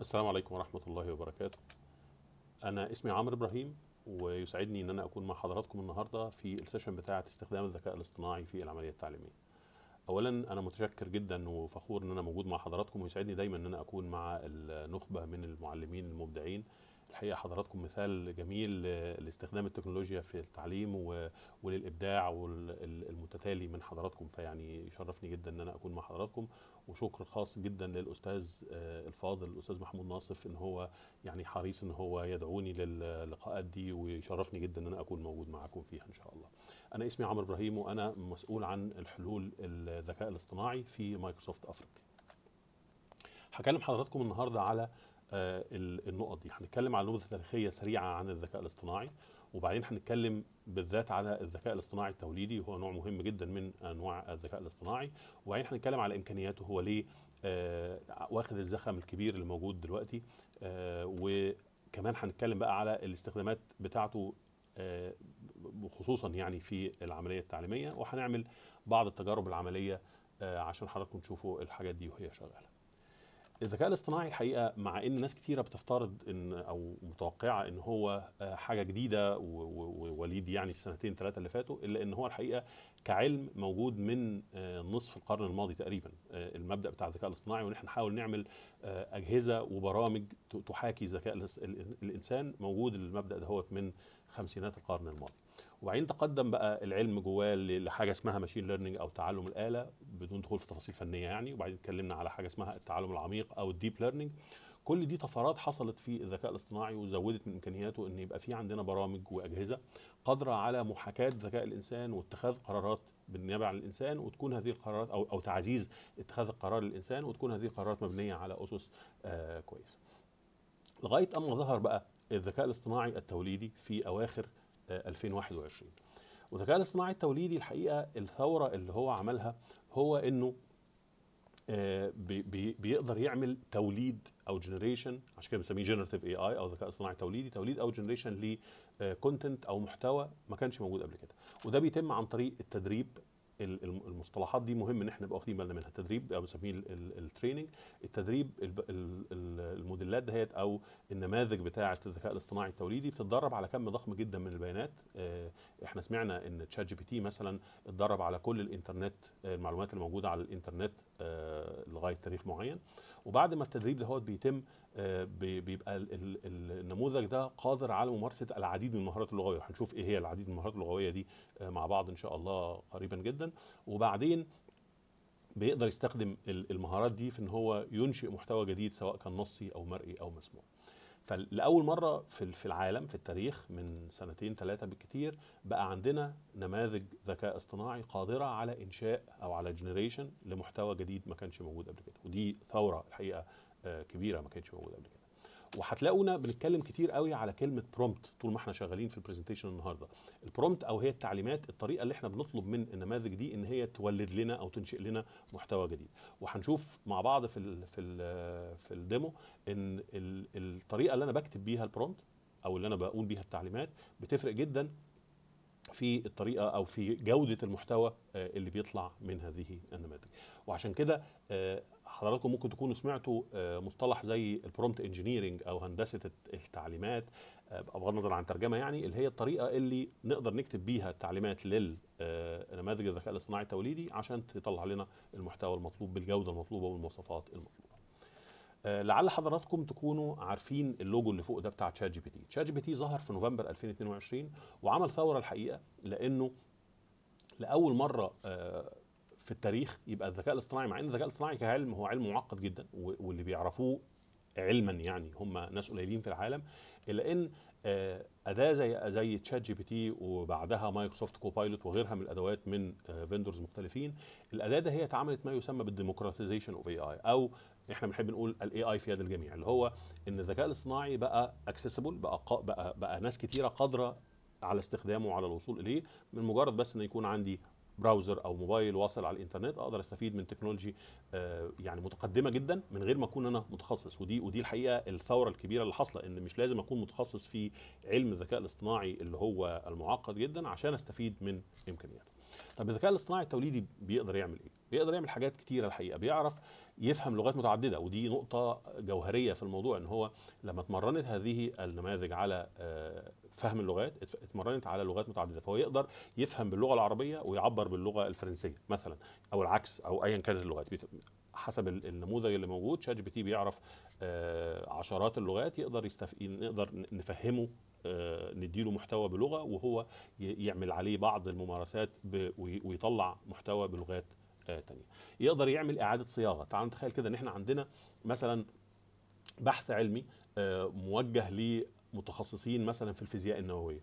السلام عليكم ورحمة الله وبركاته أنا اسمي عمرو إبراهيم ويسعدني أن أنا أكون مع حضراتكم النهاردة في السيشن بتاعة استخدام الذكاء الاصطناعي في العملية التعليمية أولا أنا متشكر جدا وفخور أن أنا موجود مع حضراتكم ويسعدني دايما أن أنا أكون مع النخبة من المعلمين المبدعين الحقيقه حضراتكم مثال جميل لاستخدام التكنولوجيا في التعليم وللابداع والمتتالي من حضراتكم فيعني يشرفني جدا ان انا اكون مع حضراتكم وشكر خاص جدا للاستاذ آه، الفاضل الاستاذ محمود ناصف ان هو يعني حريص ان هو يدعوني للقاءات دي ويشرفني جدا ان انا اكون موجود معاكم فيها ان شاء الله. انا اسمي عمرو ابراهيم وانا مسؤول عن الحلول الذكاء الاصطناعي في مايكروسوفت افريقيا. هكلم حضراتكم النهارده على آه، النقط دي هنتكلم على نبذه تاريخيه سريعه عن الذكاء الاصطناعي وبعدين هنتكلم بالذات على الذكاء الاصطناعي التوليدي وهو نوع مهم جدا من انواع الذكاء الاصطناعي وبعدين هنتكلم على امكانياته هو ليه آه واخد الزخم الكبير اللي موجود دلوقتي آه وكمان هنتكلم بقى على الاستخدامات بتاعته آه خصوصا يعني في العمليه التعليميه وهنعمل بعض التجارب العمليه آه عشان حضراتكم تشوفوا الحاجات دي وهي شغاله الذكاء الاصطناعي الحقيقه مع ان ناس كثيره بتفترض ان او متوقعه ان هو آه، حاجه جديده ووليد يعني السنتين ثلاثه اللي فاتوا الا ان هو الحقيقه كعلم موجود من آه، نصف القرن الماضي تقريبا آه، المبدا بتاع الذكاء الاصطناعي وان احنا نحاول نعمل اجهزه وبرامج تحاكي ذكاء الانسان موجود المبدا دهوت من خمسينات القرن الماضي وبعدين تقدم بقى العلم جواه لحاجه اسمها ماشين ليرنينج او تعلم الاله بدون دخول في تفاصيل فنيه يعني وبعدين اتكلمنا على حاجه اسمها التعلم العميق او الديب ليرنينج كل دي طفرات حصلت في الذكاء الاصطناعي وزودت من امكانياته ان يبقى في عندنا برامج واجهزه قادره على محاكاه ذكاء الانسان واتخاذ قرارات بالنيابه عن الانسان وتكون هذه القرارات او او تعزيز اتخاذ القرار للانسان وتكون هذه القرارات مبنيه على اسس آه كويسه. لغايه اما ظهر بقى الذكاء الاصطناعي التوليدي في اواخر 2021 والذكاء الاصطناعي التوليدي الحقيقه الثوره اللي هو عملها هو انه آه، بي بيقدر يعمل توليد او جنريشن عشان كده بنسميه جنريتيف اي اي او ذكاء اصطناعي توليدي توليد او جنريشن لكونتنت آه، او محتوى ما كانش موجود قبل كده وده بيتم عن طريق التدريب المصطلحات دي مهم ان احنا نبقى واخدين بالنا منها التدريب او بنسميه التريننج التدريب الموديلات دهيت او النماذج بتاعه الذكاء الاصطناعي التوليدي بتتدرب على كم ضخم جدا من البيانات آه، احنا سمعنا ان تشات جي بي تي مثلا اتدرب على كل الانترنت آه، المعلومات الموجوده على الانترنت آه، لغايه تاريخ معين وبعد ما التدريب دهوت بيتم بيبقى النموذج ده قادر على ممارسه العديد من المهارات اللغويه وهنشوف ايه هي العديد من المهارات اللغويه دي آه، مع بعض ان شاء الله قريبا جدا وبعدين بيقدر يستخدم المهارات دي في ان هو ينشئ محتوى جديد سواء كان نصي او مرئي او مسموع فلاول مره في في العالم في التاريخ من سنتين ثلاثه بالكثير بقى عندنا نماذج ذكاء اصطناعي قادره على انشاء او على جنريشن لمحتوى جديد ما كانش موجود قبل كده ودي ثوره الحقيقه كبيره ما كانتش موجوده قبل كده وهتلاقونا بنتكلم كتير قوي على كلمه برومبت طول ما احنا شغالين في البرزنتيشن النهارده البرومبت او هي التعليمات الطريقه اللي احنا بنطلب من النماذج دي ان هي تولد لنا او تنشئ لنا محتوى جديد وهنشوف مع بعض في الـ في الـ في الديمو ان الطريقه اللي انا بكتب بيها البرومبت او اللي انا بقول بيها التعليمات بتفرق جدا في الطريقه او في جوده المحتوى آه، اللي بيطلع من هذه النماذج وعشان كده آه، حضراتكم ممكن تكونوا سمعتوا آه، مصطلح زي البرومت انجينيرنج او هندسه التعليمات بغض النظر عن الترجمه يعني اللي هي الطريقه اللي نقدر نكتب بيها التعليمات للنماذج الذكاء الاصطناعي التوليدي عشان تطلع لنا المحتوى المطلوب بالجوده المطلوبه والمواصفات المطلوبه آه، لعل حضراتكم تكونوا عارفين اللوجو اللي فوق ده بتاع تشات جي بي تي تشات جي بي تي ظهر في نوفمبر 2022 وعمل ثوره الحقيقه لانه لاول مره آه، في التاريخ يبقى الذكاء الاصطناعي مع ان الذكاء الاصطناعي كعلم هو علم معقد جدا واللي بيعرفوه علما يعني هم ناس قليلين في العالم الا ان آه، اداه زي زي تشات جي بي تي وبعدها مايكروسوفت كوبايلوت وغيرها من الادوات من فيندرز آه، مختلفين الاداه ده هي اتعملت ما يسمى بالديموكراتيزيشن اوف اي اي او احنا بنحب نقول الاي اي في يد الجميع اللي هو ان الذكاء الاصطناعي بقى اكسسبل بقى, بقى بقى ناس كتيره قادره على استخدامه وعلى الوصول اليه من مجرد بس ان يكون عندي براوزر او موبايل واصل على الانترنت اقدر استفيد من تكنولوجي آه، يعني متقدمه جدا من غير ما اكون انا متخصص ودي ودي الحقيقه الثوره الكبيره اللي حاصله ان مش لازم اكون متخصص في علم الذكاء الاصطناعي اللي هو المعقد جدا عشان استفيد من امكانياته طب الذكاء الاصطناعي التوليدي بيقدر يعمل ايه بيقدر يعمل حاجات كتيره الحقيقه بيعرف يفهم لغات متعدده ودي نقطه جوهريه في الموضوع ان هو لما اتمرنت هذه النماذج على آه، فهم اللغات اتمرنت على لغات متعدده فهو يقدر يفهم باللغه العربيه ويعبر باللغه الفرنسيه مثلا او العكس او ايا كانت اللغات حسب النموذج اللي موجود شات جي بي تي بيعرف آه عشرات اللغات يقدر يستف... نقدر نفهمه آه، نديله محتوى بلغه وهو يعمل عليه بعض الممارسات ب... ويطلع محتوى بلغات آه، تانية يقدر يعمل اعاده صياغه تعال نتخيل كده ان احنا عندنا مثلا بحث علمي آه، موجه متخصصين مثلا في الفيزياء النوويه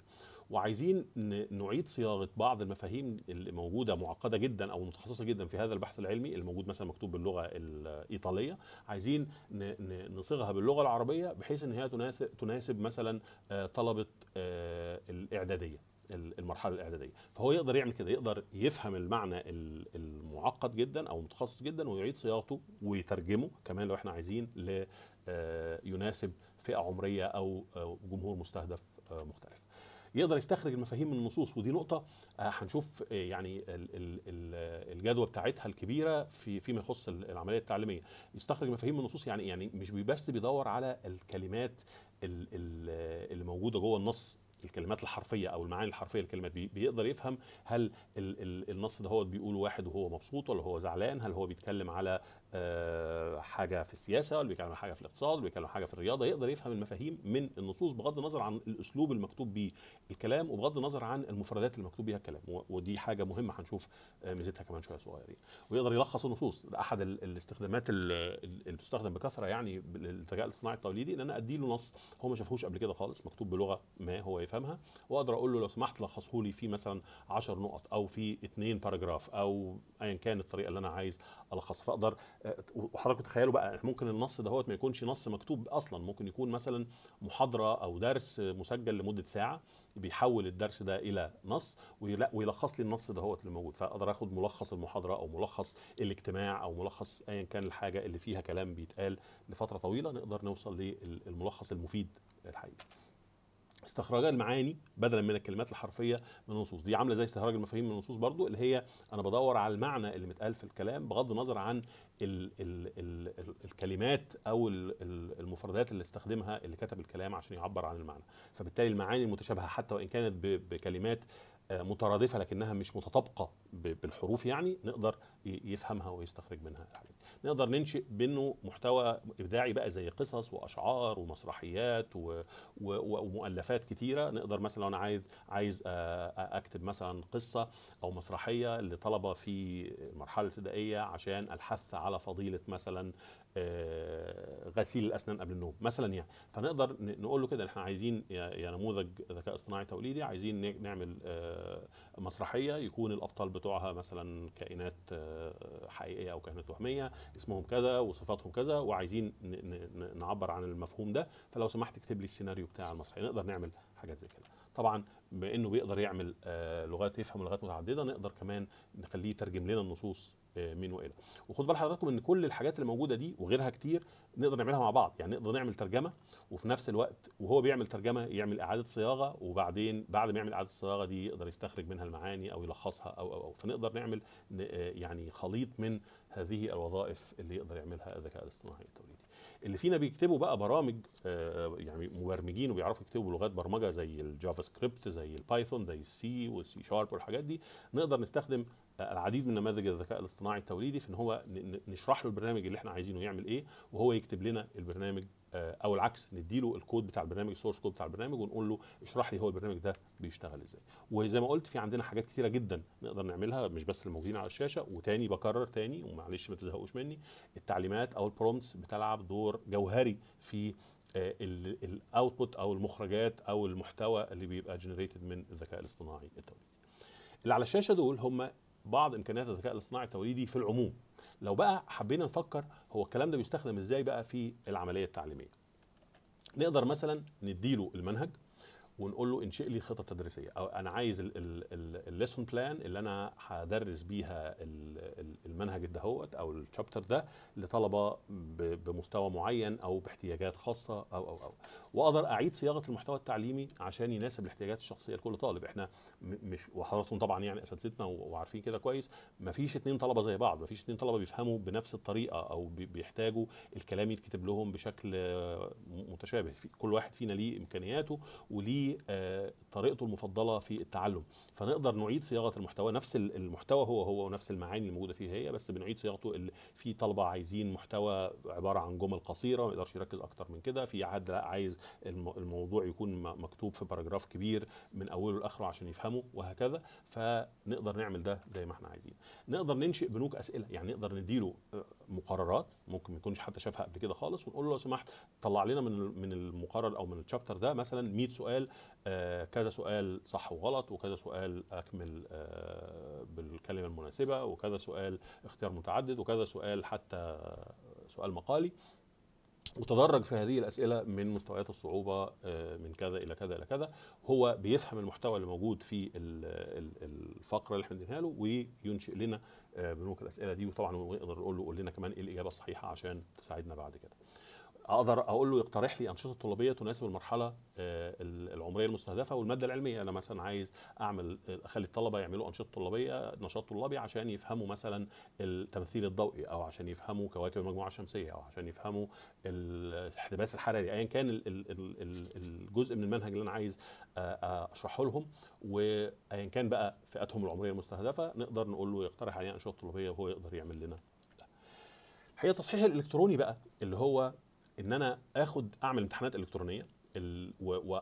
وعايزين نعيد صياغه بعض المفاهيم اللي موجوده معقده جدا او متخصصه جدا في هذا البحث العلمي الموجود مثلا مكتوب باللغه الايطاليه عايزين نصيغها باللغه العربيه بحيث ان هي تناسب مثلا آه، طلبه آه، الاعداديه المرحله الاعداديه فهو يقدر يعمل كده يقدر يفهم المعنى المعقد جدا او متخصص جدا ويعيد صياغته ويترجمه كمان لو احنا عايزين آه، يناسب فئه عمريه او آه، جمهور مستهدف آه، مختلف يقدر يستخرج المفاهيم من النصوص ودي نقطه آه، هنشوف يعني الجدوى بتاعتها الكبيره في فيما يخص العمليه التعليميه يستخرج مفاهيم من النصوص يعني يعني مش بس بيدور على الكلمات اللي موجوده جوه النص الكلمات الحرفيه او المعاني الحرفيه للكلمات بيقدر يفهم هل النص ده هو بيقول واحد وهو مبسوط ولا هو زعلان هل هو بيتكلم على آه، حاجه في السياسه واللي بيتكلم عن حاجه في الاقتصاد واللي بيتكلم عن حاجه في الرياضه يقدر يفهم المفاهيم من النصوص بغض النظر عن الاسلوب المكتوب بيه الكلام وبغض النظر عن المفردات اللي مكتوب بيها الكلام ودي حاجه مهمه هنشوف آه، ميزتها كمان شويه صغيرين ويقدر يلخص النصوص ده احد الاستخدامات اللي بتستخدم بكثره يعني للذكاء الاصطناعي التقليدي ان انا ادي له نص هو ما شافهوش قبل كده خالص مكتوب بلغه ما هو يفهمها واقدر اقول له لو سمحت لخصه لي في مثلا 10 نقط او في اثنين باراجراف او ايا كان الطريقه اللي انا عايز الخاص فاقدر آه، وحضرتك تخيلوا بقى ممكن النص دهوت ما يكونش نص مكتوب اصلا ممكن يكون مثلا محاضره او درس مسجل لمده ساعه بيحول الدرس ده الى نص ويلخص لي النص دهوت اللي موجود فاقدر اخد ملخص المحاضره او ملخص الاجتماع او ملخص ايا كان الحاجه اللي فيها كلام بيتقال لفتره طويله نقدر نوصل للملخص المفيد الحقيقي استخراج المعاني بدلا من الكلمات الحرفيه من النصوص دي عامله زي استخراج المفاهيم من النصوص برضو اللي هي انا بدور على المعنى اللي متقال في الكلام بغض النظر عن الـ الـ الـ الـ الكلمات او المفردات اللي استخدمها اللي كتب الكلام عشان يعبر عن المعنى فبالتالي المعاني المتشابهه حتى وان كانت بكلمات آه، مترادفه لكنها مش متطابقه بالحروف يعني نقدر يفهمها ويستخرج منها الحاجات نقدر ننشئ منه محتوى ابداعي بقى زي قصص واشعار ومسرحيات و... و... ومؤلفات كتيره نقدر مثلا لو انا عايز عايز اكتب مثلا قصه او مسرحيه لطلبه في المرحله الابتدائيه عشان الحث على فضيله مثلا غسيل الاسنان قبل النوم مثلا يعني فنقدر نقول له كده احنا عايزين يا نموذج ذكاء اصطناعي توليدي عايزين نعمل مسرحيه يكون الابطال بتوعها مثلا كائنات حقيقيه او كانت وهميه اسمهم كذا وصفاتهم كذا وعايزين نعبر عن المفهوم ده فلو سمحت اكتب لي السيناريو بتاع المسرحيه نقدر نعمل حاجات زي كده طبعا بانه بيقدر يعمل آه، لغات يفهم لغات متعدده نقدر كمان نخليه يترجم لنا النصوص آه، من والى وخد بال حضراتكم ان كل الحاجات اللي موجوده دي وغيرها كتير نقدر نعملها مع بعض يعني نقدر نعمل ترجمه وفي نفس الوقت وهو بيعمل ترجمه يعمل اعاده صياغه وبعدين بعد ما يعمل اعاده الصياغه دي يقدر يستخرج منها المعاني او يلخصها او او او فنقدر نعمل آه، يعني خليط من هذه الوظائف اللي يقدر يعملها الذكاء الاصطناعي التوليدي اللي فينا بيكتبوا بقى برامج آه، يعني مبرمجين وبيعرفوا يكتبوا لغات برمجه زي الجافا سكريبت زي البايثون زي السي والسي شارب والحاجات دي نقدر نستخدم العديد من نماذج الذكاء الاصطناعي التوليدي في ان هو نشرح له البرنامج اللي احنا عايزينه يعمل ايه وهو يكتب لنا البرنامج آه، او العكس نديله الكود بتاع البرنامج السورس كود بتاع البرنامج ونقول له اشرح لي هو البرنامج ده بيشتغل ازاي وزي ما قلت في عندنا حاجات كتيره جدا نقدر نعملها مش بس الموجودين على الشاشه وتاني بكرر تاني ومعلش ما تزهقوش مني التعليمات او البرومتس بتلعب دور جوهري في آه، الاوتبوت او المخرجات او المحتوى اللي بيبقى جنريتد من الذكاء الاصطناعي التوليدي اللي على الشاشه دول هم بعض امكانيات الذكاء الاصطناعي التوليدي في العموم لو بقى حبينا نفكر هو الكلام ده بيستخدم ازاي بقى في العمليه التعليميه نقدر مثلا نديله المنهج ونقول له انشئ لي خطه تدريسيه او انا عايز الليسون بلان اللي انا هدرس بيها المنهج دهوت او الشابتر ده لطلبه بمستوى معين او باحتياجات خاصه او او او واقدر اعيد صياغه المحتوى التعليمي عشان يناسب الاحتياجات الشخصيه لكل طالب احنا مش وحضراتكم طبعا يعني اساتذتنا وعارفين كده كويس ما فيش اثنين طلبه زي بعض ما فيش اثنين طلبه بيفهموا بنفس الطريقه او بيحتاجوا الكلام يتكتب لهم بشكل متشابه كل واحد فينا ليه امكانياته وليه طريقته المفضله في التعلم فنقدر نعيد صياغه المحتوى نفس المحتوى هو هو ونفس المعاني الموجوده فيه هي بس بنعيد صياغته اللي في طلبه عايزين محتوى عباره عن جمل قصيره ما يقدرش يركز اكتر من كده في حد عايز الموضوع يكون مكتوب في باراجراف كبير من اوله لاخره عشان يفهمه وهكذا فنقدر نعمل ده زي ما احنا عايزين نقدر ننشئ بنوك اسئله يعني نقدر نديله آه، مقررات ممكن ما يكونش حتى شافها قبل كده خالص ونقول له لو سمحت طلع لنا من من المقرر او من الشابتر ده مثلا 100 سؤال آه، كذا سؤال صح وغلط وكذا سؤال اكمل آه، بالكلمه المناسبه وكذا سؤال اختيار متعدد وكذا سؤال حتى سؤال مقالي متدرج في هذه الاسئله من مستويات الصعوبه آه، من كذا الى كذا الى كذا هو بيفهم المحتوى اللي موجود في الفقره اللي احنا بنديها له وينشئ لنا آه، بنوك الاسئله دي وطبعا نقدر نقول له قول لنا كمان ايه الاجابه الصحيحه عشان تساعدنا بعد كده اقدر اقول له يقترح لي انشطه طلابيه تناسب المرحله آه، العمريه المستهدفه والماده العلميه انا مثلا عايز اعمل آه، اخلي الطلبه يعملوا انشطه طلابيه نشاط طلابي عشان يفهموا مثلا التمثيل الضوئي او عشان يفهموا كواكب المجموعه الشمسيه او عشان يفهموا الاحتباس الحراري ايا كان الجزء من المنهج اللي انا عايز آه، اشرحه لهم وايا كان بقى فئاتهم العمريه المستهدفه نقدر نقول له يقترح علينا انشطه طلابيه وهو يقدر يعمل لنا الحقيقه التصحيح الالكتروني بقى اللي هو ان انا اخد اعمل امتحانات الكترونيه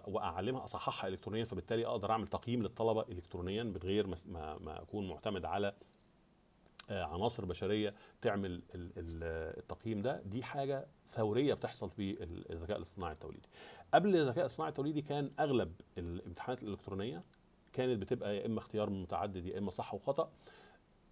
واعلمها اصححها الكترونيا فبالتالي اقدر اعمل تقييم للطلبه الكترونيا من غير ما, ما اكون معتمد على آه، عناصر بشريه تعمل التقييم ده دي حاجه ثوريه بتحصل في الذكاء الاصطناعي التوليدي قبل الذكاء الاصطناعي التوليدي كان اغلب الامتحانات الالكترونيه كانت بتبقى يا اما اختيار متعدد يا اما صح وخطا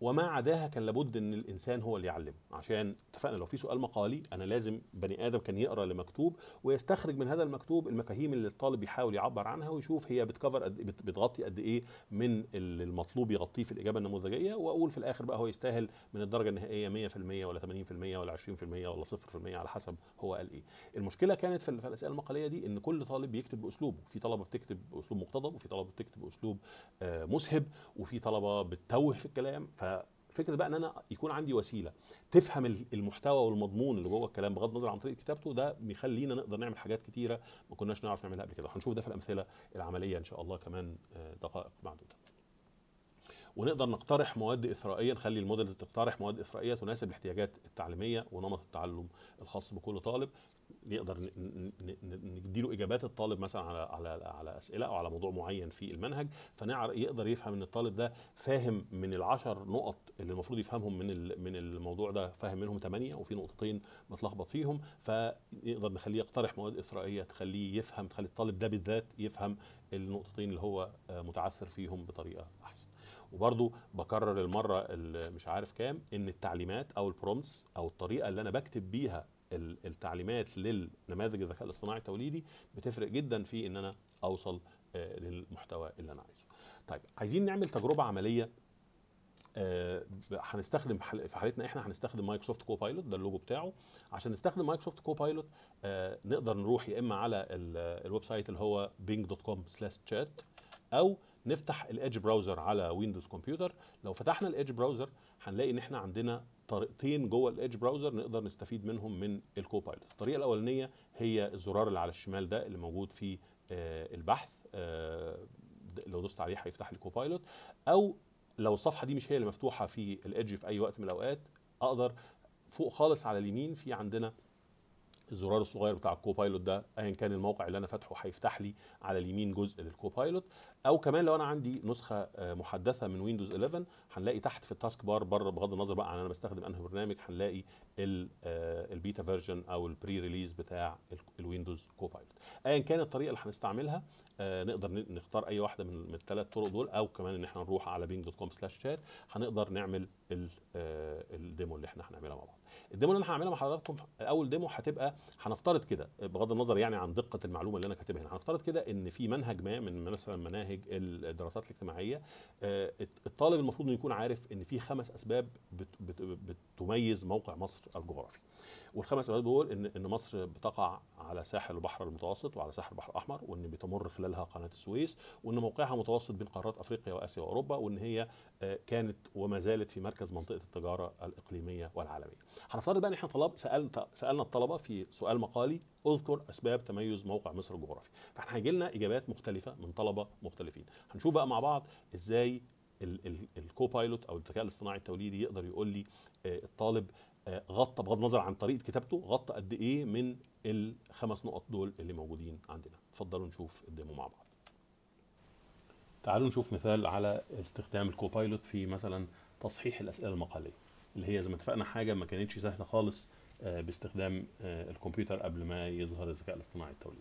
وما عداها كان لابد ان الانسان هو اللي يعلم عشان اتفقنا لو في سؤال مقالي انا لازم بني ادم كان يقرا لمكتوب ويستخرج من هذا المكتوب المفاهيم اللي الطالب بيحاول يعبر عنها ويشوف هي بتكفر قد إيه، بتغطي قد ايه من المطلوب يغطيه في الاجابه النموذجيه واقول في الاخر بقى هو يستاهل من الدرجه النهائيه 100% ولا 80% ولا 20% ولا 0% على حسب هو قال ايه المشكله كانت في الاسئله المقاليه دي ان كل طالب بيكتب باسلوبه في طلبه بتكتب باسلوب مقتضب وفي طلبه بتكتب باسلوب آه، مسهب وفي طلبه بتتوه في الكلام ف ففكره بقى ان انا يكون عندي وسيله تفهم المحتوى والمضمون اللي جوه الكلام بغض النظر عن طريقه كتابته ده بيخلينا نقدر نعمل حاجات كتيره ما كناش نعرف نعملها قبل كده هنشوف ده في الامثله العمليه ان شاء الله كمان آه، دقائق معدوده ونقدر نقترح مواد اثرائيه نخلي المودلز تقترح مواد اثرائيه تناسب الاحتياجات التعليميه ونمط التعلم الخاص بكل طالب نقدر نديله اجابات الطالب مثلا على على على اسئله او على موضوع معين في المنهج فنعرف يقدر يفهم ان الطالب ده فاهم من العشر نقط اللي المفروض يفهمهم من من الموضوع ده فاهم منهم ثمانيه وفي نقطتين متلخبط فيهم فنقدر نخليه يقترح مواد اثرائيه تخليه يفهم تخلي الطالب ده بالذات يفهم النقطتين اللي هو متعثر فيهم بطريقه احسن. وبرضو بكرر المره مش عارف كام ان التعليمات او البرومتس او الطريقه اللي انا بكتب بيها التعليمات للنماذج الذكاء الاصطناعي التوليدي بتفرق جدا في ان انا اوصل آه، للمحتوى اللي انا عايزه طيب عايزين نعمل تجربه عمليه آه، هنستخدم في حالتنا احنا هنستخدم مايكروسوفت كوبايلوت ده اللوجو بتاعه عشان نستخدم مايكروسوفت كوبايلوت بايلوت آه، نقدر نروح يا اما على الويب سايت اللي هو bing.com/chat او نفتح الايدج براوزر على ويندوز كمبيوتر لو فتحنا الايدج براوزر هنلاقي ان احنا عندنا طريقتين جوه الايدج براوزر نقدر نستفيد منهم من الكوبايلوت الطريقه الاولانيه هي الزرار اللي على الشمال ده اللي موجود في آه، البحث آه، لو دوست عليه هيفتح لي كوبايلوت او لو الصفحه دي مش هي اللي مفتوحه في الايدج في اي وقت من الاوقات اقدر فوق خالص على اليمين في عندنا الزرار الصغير بتاع الكوبايلوت ده ايا كان الموقع اللي انا فاتحه هيفتح لي على اليمين جزء للكوبايلوت او كمان لو انا عندي نسخه آه، محدثه من ويندوز 11 هنلاقي تحت في التاسك بار بره بغض النظر بقى عن انا بستخدم انهي برنامج هنلاقي البيتا آه، فيرجن او البري ريليز بتاع الويندوز كوبايلوت ايا كان الطريقه اللي هنستعملها آه، نقدر نختار اي واحده من من الثلاث طرق دول او كمان ان احنا نروح على بينج دوت كوم سلاش شات هنقدر نعمل آه، الديمو اللي احنا هنعملها مع بعض. الديمو اللي انا هعملها مع حضراتكم اول ديمو هتبقى هنفترض كده بغض النظر يعني عن دقه المعلومه اللي انا كاتبها هنا هنفترض كده ان في منهج ما من مثلا مناهج الدراسات الاجتماعيه آه، الطالب المفروض انه يكون عارف ان في خمس اسباب بتميز موقع مصر الجغرافي. والخمس أبعاد دول إن إن مصر بتقع على ساحل البحر المتوسط وعلى ساحل البحر الأحمر وإن بتمر خلالها قناة السويس وإن موقعها متوسط بين قارات أفريقيا وآسيا وأوروبا وإن هي آه، كانت وما زالت في مركز منطقة التجارة الإقليمية والعالمية. هنفترض بقى إن إحنا طلب سألنا سألنا الطلبة في سؤال مقالي اذكر اسباب تميز موقع مصر الجغرافي فاحنا هيجي لنا اجابات مختلفه من طلبه مختلفين هنشوف بقى مع بعض ازاي الكوبايلوت او الذكاء الاصطناعي التوليدي يقدر يقول لي آه، الطالب آه، غطى بغض النظر عن طريقه كتابته غطى قد ايه من الخمس نقط دول اللي موجودين عندنا اتفضلوا نشوف الديمو مع بعض تعالوا نشوف مثال على استخدام الكوبايلوت في مثلا تصحيح الاسئله المقاليه اللي هي زي ما اتفقنا حاجه ما كانتش سهله خالص آه، باستخدام آه، الكمبيوتر قبل ما يظهر الذكاء الاصطناعي التوليد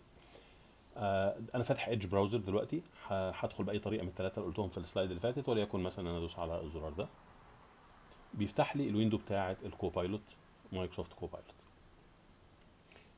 انا فاتح ايدج براوزر دلوقتي هدخل باي طريقه من الثلاثه اللي قلتهم في السلايد اللي فاتت وليكن مثلا ادوس على الزرار ده بيفتح لي الويندو بتاعه الكوبايلوت مايكروسوفت كوبايلوت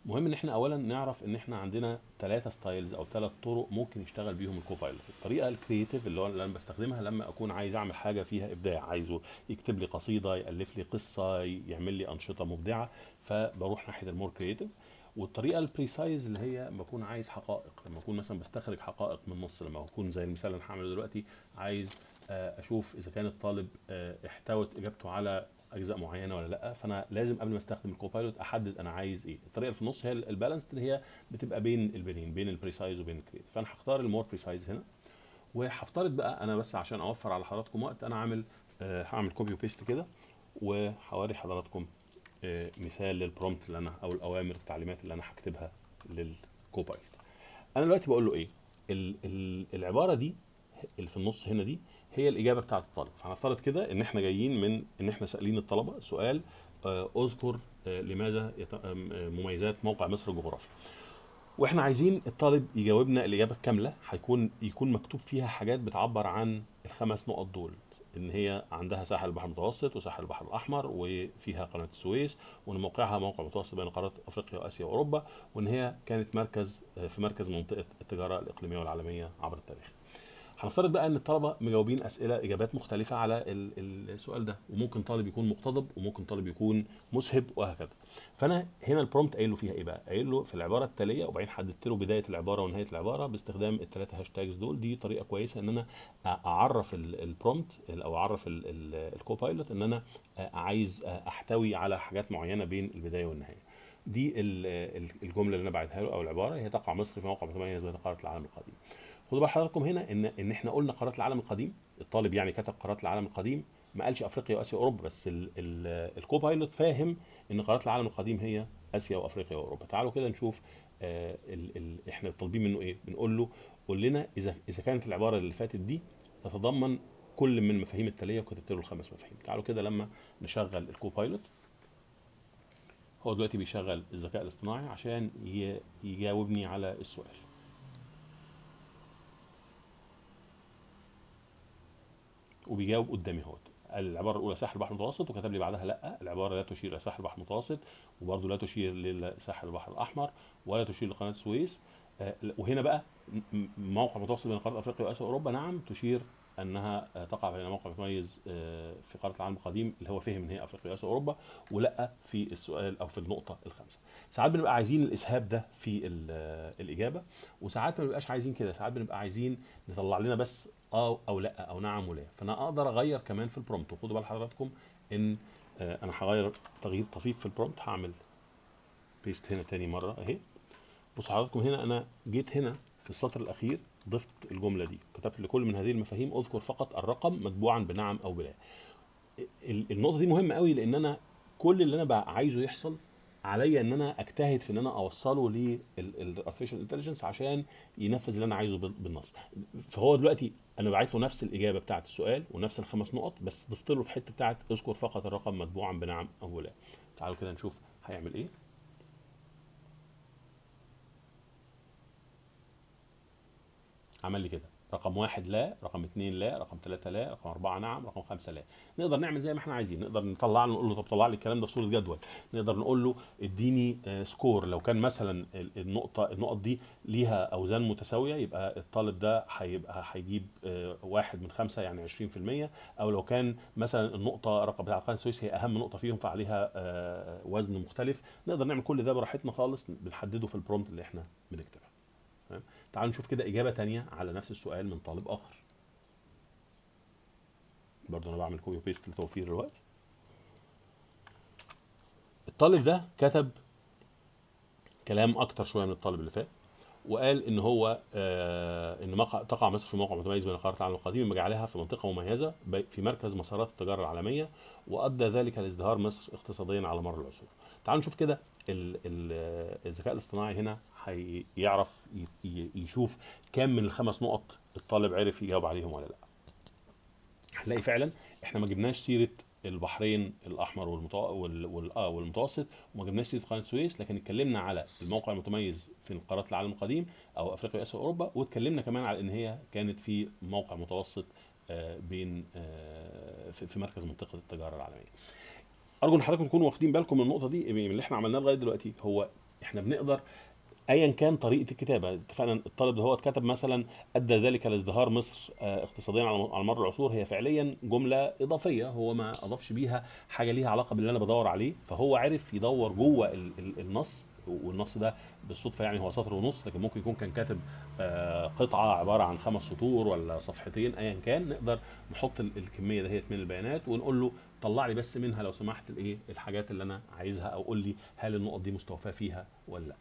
مهم ان احنا اولا نعرف ان احنا عندنا ثلاثه ستايلز او ثلاث طرق ممكن يشتغل بيهم الكوبايلوت الطريقه الكرييتيف اللي هو اللي انا بستخدمها لما اكون عايز اعمل حاجه فيها ابداع عايزه يكتب لي قصيده يالف لي قصه يعمل لي انشطه مبدعه فبروح ناحيه المور كرييتيف والطريقه البريسايز اللي هي لما اكون عايز حقائق لما اكون مثلا بستخرج حقائق من النص لما اكون زي المثال اللي انا هعمله دلوقتي عايز آه، اشوف اذا كان الطالب آه، احتوت اجابته على اجزاء معينه ولا لا فانا لازم قبل ما استخدم الكوبايلوت احدد انا عايز ايه الطريقه اللي في النص هي البالانس اللي هي بتبقى بين البنين بين البريسايز وبين الكريت فانا هختار المور بريسايز هنا وهفترض بقى انا بس عشان اوفر على حضراتكم وقت انا عامل آه، هعمل كوبي وبيست كده وهوري حضراتكم مثال للبرومبت اللي انا او الاوامر التعليمات اللي انا هكتبها للكوبايلوت انا دلوقتي بقول له ايه العباره دي اللي في النص هنا دي هي الاجابه بتاعه الطالب فهنفترض كده ان احنا جايين من ان احنا سالين الطلبه سؤال آه، اذكر آه، لماذا آه، مميزات موقع مصر الجغرافي واحنا عايزين الطالب يجاوبنا الاجابه الكامله هيكون يكون مكتوب فيها حاجات بتعبر عن الخمس نقط دول ان هي عندها ساحل البحر المتوسط وساحل البحر الاحمر وفيها قناه السويس وان موقعها موقع متوسط بين قارات افريقيا واسيا واوروبا وان هي كانت مركز في مركز منطقه التجاره الاقليميه والعالميه عبر التاريخ هنفترض بقى ان الطلبه مجاوبين اسئله اجابات مختلفه على السؤال ده وممكن طالب يكون مقتضب وممكن طالب يكون مسهب وهكذا فانا هنا البرومبت قايل له فيها ايه بقى قايل له في العباره التاليه وبعدين حددت له بدايه العباره ونهايه العباره باستخدام الثلاثه هاشتاجز دول دي طريقه كويسه ان انا اعرف البرومبت او اعرف الكوبايلوت ان انا عايز احتوي على حاجات معينه بين البدايه والنهايه دي الجمله اللي انا بعتها له او العباره هي تقع مصر في موقع 8 زوايا قاره العالم القديم خدوا بال حضراتكم هنا ان ان احنا قلنا قارات العالم القديم الطالب يعني كتب قارات العالم القديم ما قالش افريقيا واسيا واوروبا بس الكوبايلوت فاهم ان قارات العالم القديم هي اسيا وافريقيا واوروبا تعالوا كده نشوف الـ آه، الـ احنا طالبين منه ايه بنقول له قول لنا اذا اذا كانت العباره اللي فاتت دي تتضمن كل من المفاهيم التاليه وكتبت له الخمس مفاهيم تعالوا كده لما نشغل الكوبايلوت هو دلوقتي بيشغل الذكاء الاصطناعي عشان يجاوبني على السؤال وبيجاوب قدامي اهوت العباره الاولى ساحل البحر المتوسط وكتب لي بعدها لا العباره لا تشير الى ساحل البحر المتوسط وبرده لا تشير لساحل البحر الاحمر ولا تشير لقناه السويس آه، وهنا بقى موقع متوسط بين قاره افريقيا واسيا واوروبا نعم تشير انها آه، تقع بين موقع متميز آه، في قاره العالم القديم اللي هو فهم ان هي افريقيا واسيا واوروبا ولا في السؤال او في النقطه الخامسه. ساعات بنبقى عايزين الاسهاب ده في الاجابه وساعات ما بنبقاش عايزين كده، ساعات بنبقى عايزين نطلع لنا بس اه او لا او نعم ولا فانا اقدر اغير كمان في البرومت وخدوا بال حضراتكم ان آه انا هغير تغيير طفيف في البرومت هعمل بيست هنا تاني مره اهي بصوا حضراتكم هنا انا جيت هنا في السطر الاخير ضفت الجمله دي كتبت لكل من هذه المفاهيم اذكر فقط الرقم متبوعا بنعم او بلا النقطه دي مهمه قوي لان انا كل اللي انا بقى عايزه يحصل عليا ان انا اجتهد في ان انا اوصله للارتفيشال انتليجنس عشان ينفذ اللي انا عايزه بالنص فهو دلوقتي انا بعت له نفس الاجابه بتاعه السؤال ونفس الخمس نقط بس ضفت له في حته بتاعه اذكر فقط الرقم متبوعا بنعم او لا تعالوا كده نشوف هيعمل ايه عمل لي كده رقم واحد لا رقم اثنين لا رقم ثلاثة لا رقم أربعة نعم رقم خمسة لا نقدر نعمل زي ما احنا عايزين نقدر نطلع له نقول له طب طلع لي الكلام ده في صورة جدول نقدر نقول له اديني آه، سكور لو كان مثلا النقطة النقط دي ليها أوزان متساوية يبقى الطالب ده هيبقى هيجيب آه، واحد من خمسة يعني 20% أو لو كان مثلا النقطة رقم بتاع القرن السويس هي أهم نقطة فيهم فعليها آه، وزن مختلف نقدر نعمل كل ده براحتنا خالص بنحدده في البرومت اللي احنا بنكتبها تمام تعالوا نشوف كده إجابة تانية على نفس السؤال من طالب آخر برضه أنا بعمل كوبي بيست لتوفير الوقت الطالب ده كتب كلام أكتر شوية من الطالب اللي فات وقال ان هو آه، ان مقع تقع مصر في موقع متميز بين قارات العالم القديم ما جعلها في منطقه مميزه في مركز مسارات التجاره العالميه وادى ذلك لازدهار مصر اقتصاديا على مر العصور. تعالوا نشوف كده الذكاء الاصطناعي هنا هيعرف يشوف كام من الخمس نقط الطالب عرف يجاوب عليهم ولا لا. هنلاقي فعلا احنا ما جبناش سيره البحرين الاحمر آه، والمتوسط وما جبناش سيره قناه السويس لكن اتكلمنا على الموقع المتميز في قارات العالم القديم او افريقيا واسيا واوروبا واتكلمنا كمان على ان هي كانت في موقع متوسط آه، بين آه، في مركز منطقه التجاره العالميه. ارجو ان حضراتكم تكونوا واخدين بالكم من النقطه دي إيه، من اللي احنا عملناه لغايه دلوقتي هو احنا بنقدر ايا كان طريقه الكتابه اتفقنا الطالب ده هو اتكتب مثلا ادى ذلك لازدهار مصر آه، اقتصاديا على مر العصور هي فعليا جمله اضافيه هو ما اضافش بيها حاجه ليها علاقه باللي انا بدور عليه فهو عرف يدور جوه النص والنص ده بالصدفه يعني هو سطر ونص لكن ممكن يكون كان كاتب آه، قطعه عباره عن خمس سطور ولا صفحتين ايا كان نقدر نحط الكميه دهيت من البيانات ونقول له طلع لي بس منها لو سمحت الايه الحاجات اللي انا عايزها او قول لي هل النقط دي مستوفاه فيها ولا لا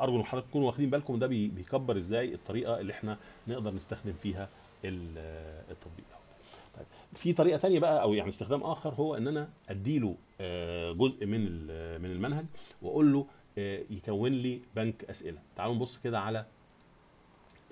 ارجو ان حضرتك تكونوا واخدين بالكم ده بيكبر ازاي الطريقه اللي احنا نقدر نستخدم فيها التطبيق ده طيب في طريقه ثانيه بقى او يعني استخدام اخر هو ان انا اديله آه، جزء من من المنهج واقول له آه، يكون لي بنك اسئله تعالوا نبص كده على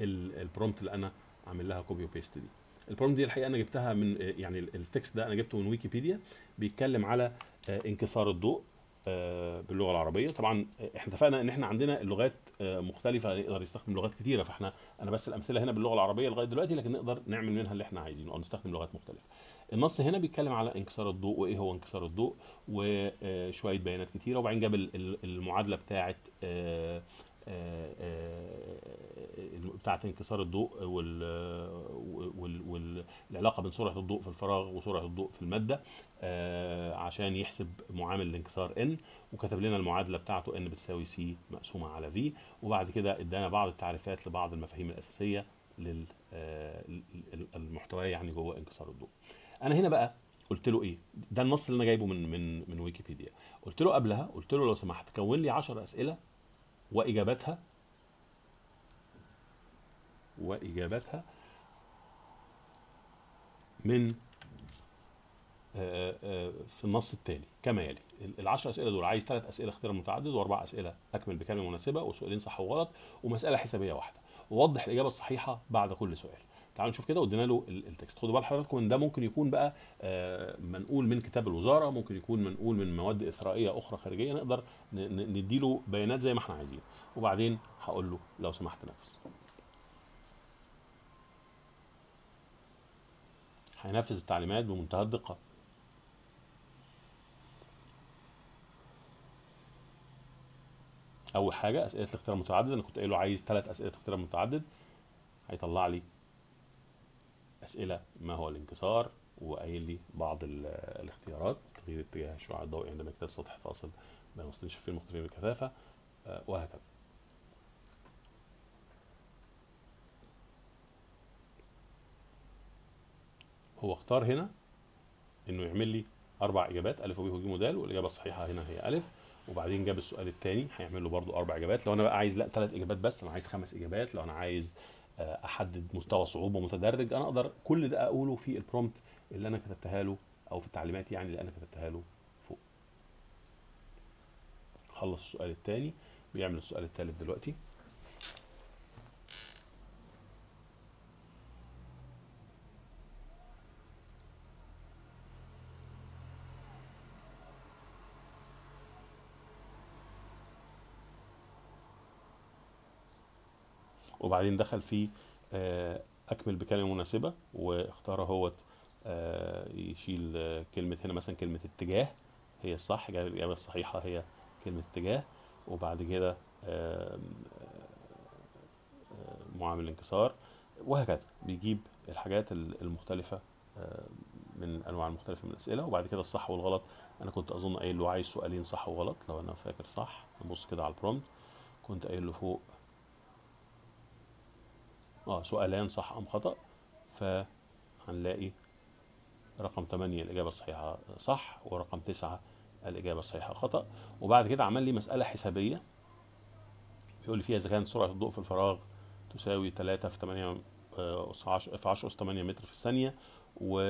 البرومبت اللي انا عامل لها كوبي وبيست دي البرومبت دي الحقيقه انا جبتها من آه، يعني التكست ده انا جبته من ويكيبيديا بيتكلم على انكسار الضوء آه، باللغه العربيه طبعا آه، احنا اتفقنا ان احنا عندنا اللغات آه، مختلفه نقدر يستخدم لغات كثيره فاحنا انا بس الامثله هنا باللغه العربيه لغايه دلوقتي لكن نقدر نعمل منها اللي احنا عايزينه او نستخدم لغات مختلفه النص هنا بيتكلم على انكسار الضوء وايه هو انكسار الضوء وشويه بيانات كثيره وبعدين جاب المعادله بتاعه آه، آه، بتاعه انكسار الضوء والعلاقه بين سرعه الضوء في الفراغ وسرعه الضوء في الماده آه، عشان يحسب معامل الانكسار ان وكتب لنا المعادله بتاعته ان بتساوي سي مقسومه على في وبعد كده ادانا بعض التعريفات لبعض المفاهيم الاساسيه للمحتوى يعني جوه انكسار الضوء انا هنا بقى قلت له ايه ده النص اللي انا جايبه من من من ويكيبيديا قلت له قبلها قلت له لو سمحت كون لي 10 اسئله وإجابتها وإجابتها من آه، آه، في النص التالي كما يلي العشر اسئله دول عايز ثلاث اسئله اختيار متعدد واربع اسئله اكمل بكلمه مناسبه وسؤالين صح وغلط ومساله حسابيه واحده ووضح الاجابه الصحيحه بعد كل سؤال تعالوا نشوف كده وادينا له التكست خدوا بال حضراتكم ان ده ممكن يكون بقى آه، منقول من كتاب الوزاره ممكن يكون منقول من مواد اثرائيه اخرى خارجيه نقدر ندي له بيانات زي ما احنا عايزين وبعدين هقول له لو سمحت نفذ هينفذ التعليمات بمنتهى الدقه اول حاجه اسئله الاختيار المتعدد انا كنت قايل له عايز ثلاث اسئله اختيار متعدد هيطلع لي اسئله ما هو الانكسار وقايل لي بعض الاختيارات تغيير اتجاه الشعاع الضوئي عندما يكتسب سطح فاصل ما يوصلش فيه مختلفين بالكثافه آه، وهكذا هو اختار هنا انه يعمل لي اربع اجابات الف وب وج ودال والاجابه الصحيحه هنا هي الف وبعدين جاب السؤال الثاني هيعمل له برضو اربع اجابات لو انا بقى عايز لا ثلاث اجابات بس انا عايز خمس اجابات لو انا عايز آه، احدد مستوى صعوبه متدرج انا اقدر كل ده اقوله في البرومت اللي انا كتبتها له او في التعليمات يعني اللي انا كتبتها له فوق خلص السؤال الثاني بيعمل السؤال الثالث دلوقتي وبعدين دخل في آه، اكمل بكلمه مناسبه واختار اهوت آه، يشيل آه، كلمه هنا مثلا كلمه اتجاه هي الصح جاب الاجابه الصحيحه هي كلمه اتجاه وبعد كده معامل انكسار وهكذا بيجيب الحاجات المختلفه من انواع المختلفه من الاسئله وبعد كده الصح والغلط انا كنت اظن قايل له عايز سؤالين صح وغلط لو انا فاكر صح نبص كده على البرومت كنت قايل له فوق اه سؤالان صح ام خطا فهنلاقي رقم 8 الاجابه الصحيحه صح ورقم 9 الاجابه الصحيحه خطا وبعد كده عمل لي مساله حسابيه بيقول لي فيها اذا كانت سرعه الضوء في الفراغ تساوي 3 في 8 آه، في 10 اس 8 متر في الثانيه و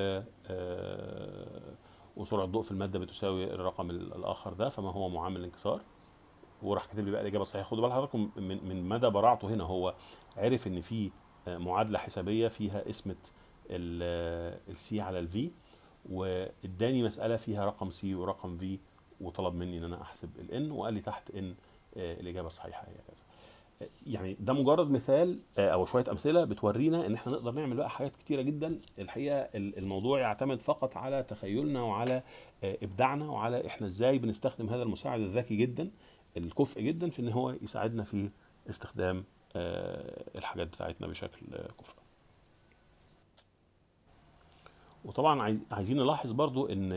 آه، وسرعه الضوء في الماده بتساوي الرقم الاخر ده فما هو معامل الانكسار وراح كاتب لي بقى الاجابه الصحيحه خدوا بال حضراتكم من, من مدى براعته هنا هو عرف ان في معادله حسابيه فيها اسمه السي على الفي واداني مساله فيها رقم سي ورقم في وطلب مني ان انا احسب الان وقال لي تحت ان آه، الاجابه الصحيحه هي كذا آه، يعني ده مجرد مثال آه، او شويه امثله بتورينا ان احنا نقدر نعمل بقى حاجات كتيره جدا الحقيقه الموضوع يعتمد فقط على تخيلنا وعلى ابداعنا وعلى احنا ازاي بنستخدم هذا المساعد الذكي جدا الكفء جدا في ان هو يساعدنا في استخدام آه، الحاجات بتاعتنا بشكل كفء وطبعا عايزين نلاحظ برضو ان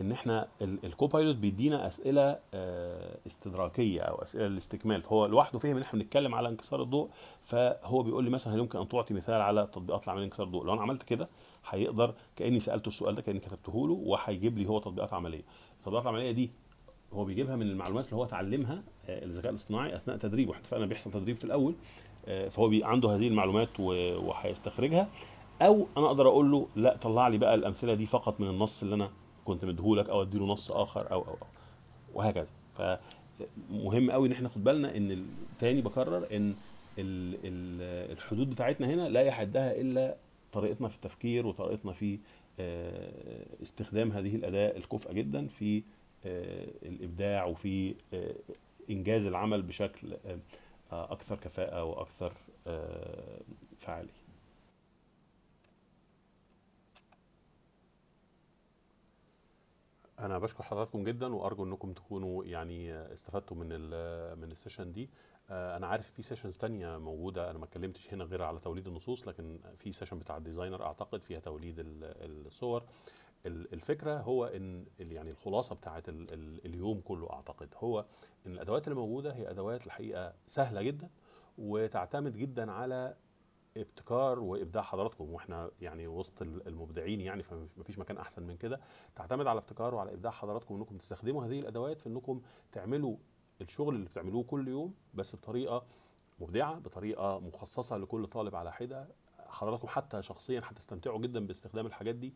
ان احنا الكوبايلوت بيدينا اسئله آه، استدراكيه او اسئله للاستكمال هو لوحده فهم ان احنا بنتكلم على انكسار الضوء فهو بيقول لي مثلا هل يمكن ان تعطي مثال على تطبيقات لعمليه انكسار الضوء لو انا عملت كده هيقدر كاني سالته السؤال ده كاني كتبته له وهيجيب لي هو تطبيقات عمليه التطبيقات العمليه دي هو بيجيبها من المعلومات اللي هو اتعلمها آه، الذكاء الاصطناعي اثناء تدريبه احنا اتفقنا بيحصل تدريب في الاول آه، فهو عنده هذه المعلومات وهيستخرجها او انا اقدر اقول له لا طلع لي بقى الامثله دي فقط من النص اللي انا كنت مديهولك او اديله نص اخر او او, أو. وهكذا فمهم قوي ان احنا ناخد بالنا ان تاني بكرر ان الحدود بتاعتنا هنا لا يحدها الا طريقتنا في التفكير وطريقتنا في آه، استخدام هذه الاداه الكفؤه جدا في آه، الابداع وفي آه، انجاز العمل بشكل آه، اكثر كفاءه واكثر فعاليه انا بشكر حضراتكم جدا وارجو انكم تكونوا يعني استفدتوا من من السيشن دي انا عارف في سيشنز تانية موجوده انا ما اتكلمتش هنا غير على توليد النصوص لكن في سيشن بتاع الديزاينر اعتقد فيها توليد الصور الفكره هو ان يعني الخلاصه بتاعه اليوم كله اعتقد هو ان الادوات اللي موجوده هي ادوات الحقيقه سهله جدا وتعتمد جدا على ابتكار وابداع حضراتكم واحنا يعني وسط المبدعين يعني فمفيش مكان احسن من كده تعتمد على ابتكار وعلى ابداع حضراتكم انكم تستخدموا هذه الادوات في انكم تعملوا الشغل اللي بتعملوه كل يوم بس بطريقه مبدعه بطريقه مخصصه لكل طالب على حده حضراتكم حتى شخصيا هتستمتعوا جدا باستخدام الحاجات دي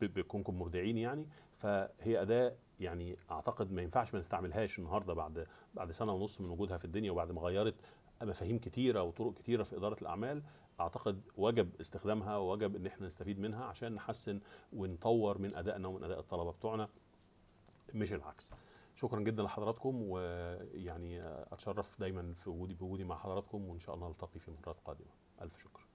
بكونكم مبدعين يعني فهي اداه يعني اعتقد ما ينفعش ما نستعملهاش النهارده بعد بعد سنه ونص من وجودها في الدنيا وبعد ما غيرت مفاهيم كتيره وطرق كتيره في اداره الاعمال اعتقد وجب استخدامها ووجب ان احنا نستفيد منها عشان نحسن ونطور من ادائنا ومن اداء الطلبه بتوعنا مش العكس شكرا جدا لحضراتكم ويعني اتشرف دايما في وجودي بوجودي مع حضراتكم وان شاء الله نلتقي في مرات قادمه الف شكر